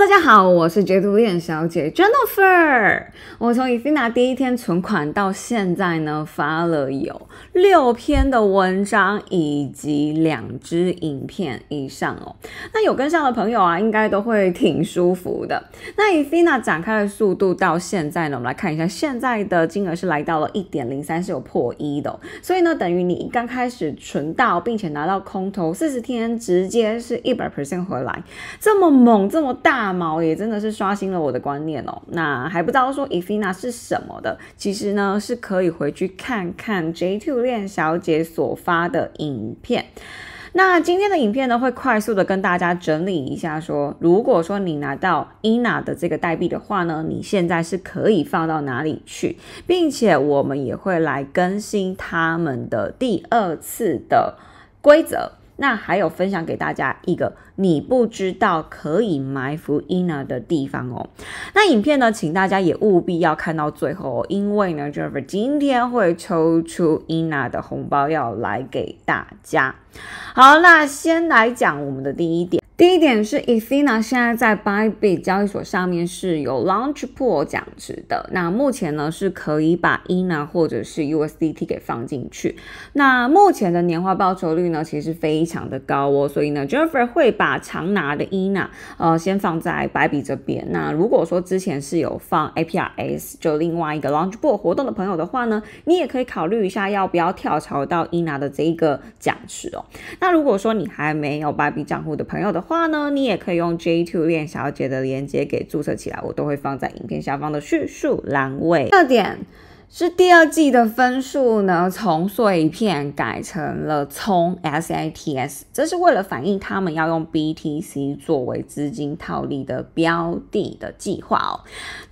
大家好，我是截图店小姐 Jennifer。我从 e t h n a 第一天存款到现在呢，发了有六篇的文章以及两支影片以上哦。那有跟上的朋友啊，应该都会挺舒服的。那 e t h n a 展开的速度到现在呢，我们来看一下，现在的金额是来到了一点零三，是有破一的。所以呢，等于你刚开始存到，并且拿到空投四十天，直接是一百 percent 回来，这么猛，这么大。毛也真的是刷新了我的观念哦。那还不知道说 EFINA 是什么的，其实呢是可以回去看看 J Two 雷小姐所发的影片。那今天的影片呢，会快速的跟大家整理一下，说如果说你拿到伊娜 i n a 的这个代币的话呢，你现在是可以放到哪里去，并且我们也会来更新他们的第二次的规则。那还有分享给大家一个你不知道可以埋伏 Ina 的地方哦。那影片呢，请大家也务必要看到最后哦，因为呢，Jennifer 今天会抽出 Ina 的红包要来给大家。好，那先来讲我们的第一点。第一点是 e t h e r e 现在在币交易所上面是有 Launch Pool 奖池的。那目前呢是可以把 e n a 或者是 USDT 给放进去。那目前的年化报酬率呢其实非常的高哦，所以呢 Jennifer 会把常拿的 e n a 呃先放在币这边。那如果说之前是有放 APRS 就另外一个 Launch Pool 活动的朋友的话呢，你也可以考虑一下要不要跳槽到 e n a 的这一个奖池哦。那如果说你还没有 b b 币账户的朋友的，话呢，你也可以用 J Two 链小姐的链接给注册起来，我都会放在影片下方的叙述栏位。第二点。是第二季的分数呢，从碎片改成了从 SATS，这是为了反映他们要用 BTC 作为资金套利的标的的计划哦。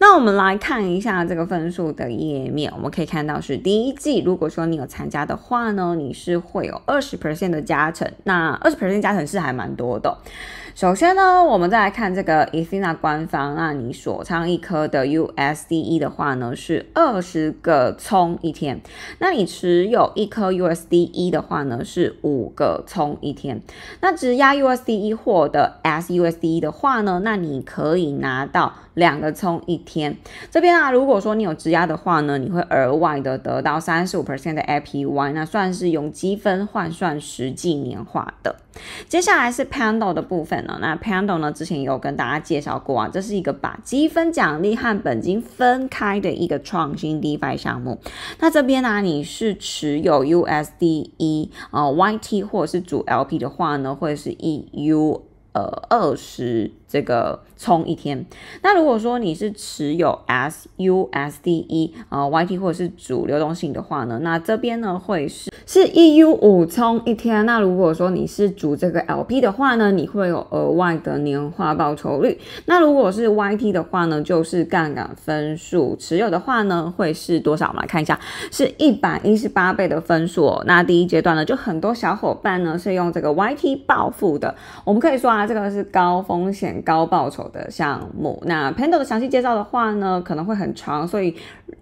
那我们来看一下这个分数的页面，我们可以看到是第一季，如果说你有参加的话呢，你是会有二十 percent 的加成，那二十 percent 加成是还蛮多的。首先呢，我们再来看这个 e t h e r 官方，那你所仓一颗的 USDE 的话呢，是二十个充一天；那你持有一颗 USDE 的话呢，是五个充一天。那质押 USDE 获得 SUSDE 的话呢，那你可以拿到两个充一天。这边啊，如果说你有质押的话呢，你会额外的得到三十五 percent 的 IPY，那算是用积分换算实际年化的。接下来是 Pando 的部分呢。那 Pando 呢，之前也有跟大家介绍过啊，这是一个把积分奖励和本金分开的一个创新 DeFi 项目。那这边呢，你是持有 USD e 呃 YT 或者是主 LP 的话呢，会是 e u 呃二十。这个充一天，那如果说你是持有 SUSD e 啊 YT 或者是主流动性的话呢，那这边呢会是是 EU 五充一天。那如果说你是主这个 LP 的话呢，你会有额外的年化报酬率。那如果是 YT 的话呢，就是杠杆分数持有的话呢，会是多少我们来看一下是一百一十八倍的分数。哦。那第一阶段呢，就很多小伙伴呢是用这个 YT 暴富的。我们可以说啊，这个是高风险。高报酬的项目，那 Pendo 的详细介绍的话呢，可能会很长，所以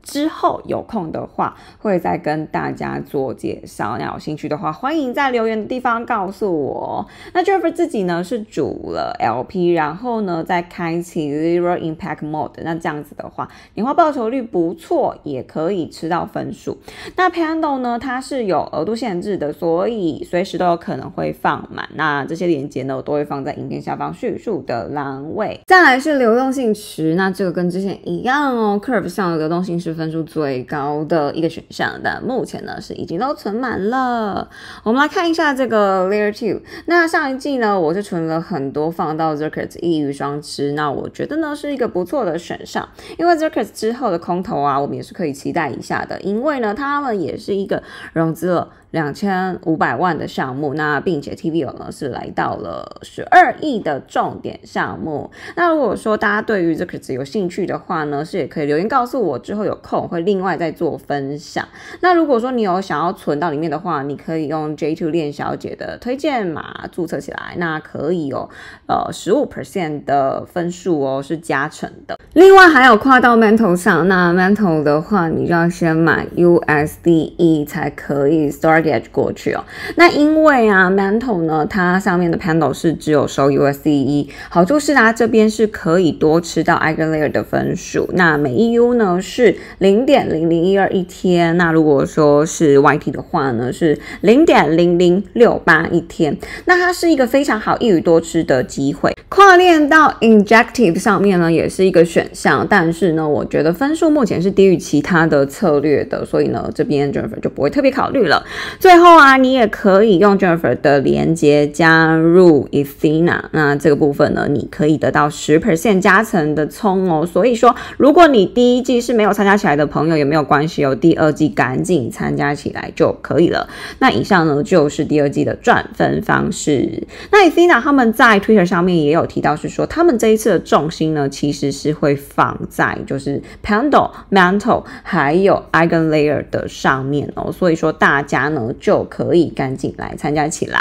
之后有空的话会再跟大家做介绍。那有兴趣的话，欢迎在留言的地方告诉我。那 Jeffrey 自己呢是主了 LP，然后呢再开启 Zero Impact Mode。那这样子的话，年化报酬率不错，也可以吃到分数。那 Pendo 呢，它是有额度限制的，所以随时都有可能会放满。那这些链接呢，我都会放在影片下方叙述的。狼位，再来是流动性池，那这个跟之前一样哦。Curve 上的流动性是分数最高的一个选项，但目前呢是已经都存满了。我们来看一下这个 Layer Two。那上一季呢，我是存了很多放到 Zerket 一鱼双吃，那我觉得呢是一个不错的选项，因为 Zerket 之后的空投啊，我们也是可以期待一下的，因为呢他们也是一个融资了。两千五百万的项目，那并且 TVO 呢是来到了十二亿的重点项目。那如果说大家对于这个词有兴趣的话呢，是也可以留言告诉我，之后有空会另外再做分享。那如果说你有想要存到里面的话，你可以用 J Two 练小姐的推荐码注册起来，那可以有呃，十五 percent 的分数哦是加成的。另外还有跨到 Mental 上，那 Mental 的话，你就要先买 USD E 才可以 start。过去哦，那因为啊，Mantle 呢，它上面的 p a n d l 是只有收 USDE，好处是它这边是可以多吃到 a g l Layer 的分数。那每一 U 呢是零点零零一二一天，那如果说是 YT 的话呢是零点零零六八一天。那它是一个非常好一语多吃的机会。跨链到 Injective 上面呢也是一个选项，但是呢，我觉得分数目前是低于其他的策略的，所以呢，这边 Jennifer 就不会特别考虑了。最后啊，你也可以用 Jennifer 的连接加入 a t h e n a 那这个部分呢，你可以得到十 percent 加成的充哦。所以说，如果你第一季是没有参加起来的朋友也没有关系哦，第二季赶紧参加起来就可以了。那以上呢就是第二季的赚分方式。那 a t h e n a 他们在 Twitter 上面也有提到，是说他们这一次的重心呢其实是会放在就是 p a n d e Mantle 还有 e i g e n Layer 的上面哦。所以说大家。呢，就可以赶紧来参加起来。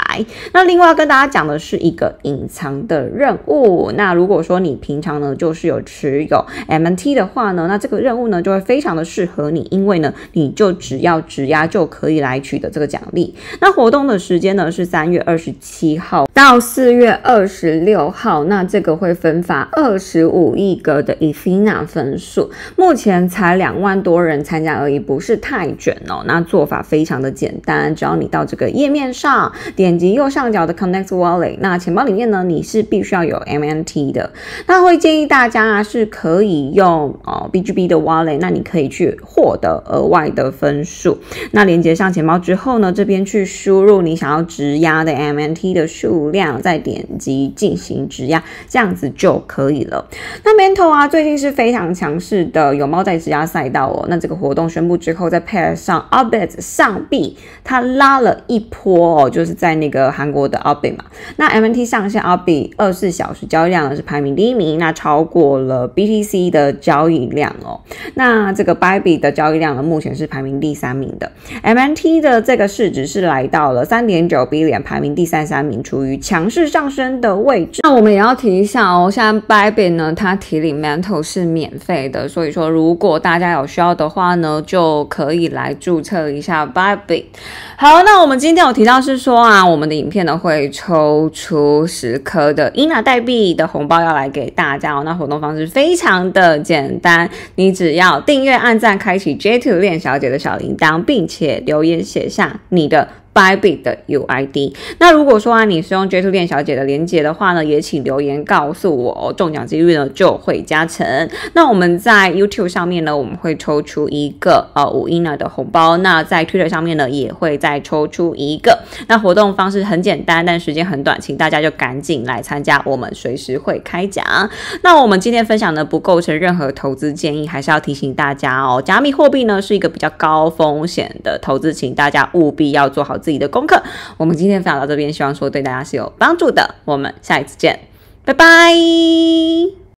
那另外要跟大家讲的是一个隐藏的任务。那如果说你平常呢就是有持有 M T 的话呢，那这个任务呢就会非常的适合你，因为呢你就只要质押就可以来取得这个奖励。那活动的时间呢是三月二十七号到四月二十六号。那这个会分发二十五亿个的 e f i n a 分数。目前才两万多人参加而已，不是太卷哦。那做法非常的简。当然，只要你到这个页面上点击右上角的 Connect Wallet，那钱包里面呢，你是必须要有 MNT 的。那会建议大家是可以用哦 BGB 的 Wallet，那你可以去获得额外的分数。那连接上钱包之后呢，这边去输入你想要质押的 MNT 的数量，再点击进行质押，这样子就可以了。那 m e n t a o l 啊，最近是非常强势的，有猫在质押赛道哦。那这个活动宣布之后，再配上 Arbit 上币。它拉了一波哦，就是在那个韩国的 Arby 嘛。那 M N T 上线 b 比，二十四小时交易量呢是排名第一名，那超过了 B T C 的交易量哦。那这个 b i b y 的交易量呢，目前是排名第三名的。M N T 的这个市值是来到了三点九 B 点，排名第三三名，处于强势上升的位置。那我们也要提一下哦，现在 b i b y 呢，它提领 Metal 是免费的，所以说如果大家有需要的话呢，就可以来注册一下 Baby。好，那我们今天有提到是说啊，我们的影片呢会抽出十颗的伊娜代币的红包要来给大家哦。那活动方式非常的简单，你只要订阅、按赞、开启 J Two 恋小姐的小铃铛，并且留言写下你的。b y b i t 的 UID。那如果说啊，你是用 J2 店小姐的连接的话呢，也请留言告诉我，中奖几率呢就会加成。那我们在 YouTube 上面呢，我们会抽出一个呃五 i n 的红包。那在 Twitter 上面呢，也会再抽出一个。那活动方式很简单，但时间很短，请大家就赶紧来参加，我们随时会开奖。那我们今天分享呢，不构成任何投资建议，还是要提醒大家哦，加密货币呢是一个比较高风险的投资，请大家务必要做好。自己的功课，我们今天分享到这边，希望说对大家是有帮助的。我们下一次见，拜拜。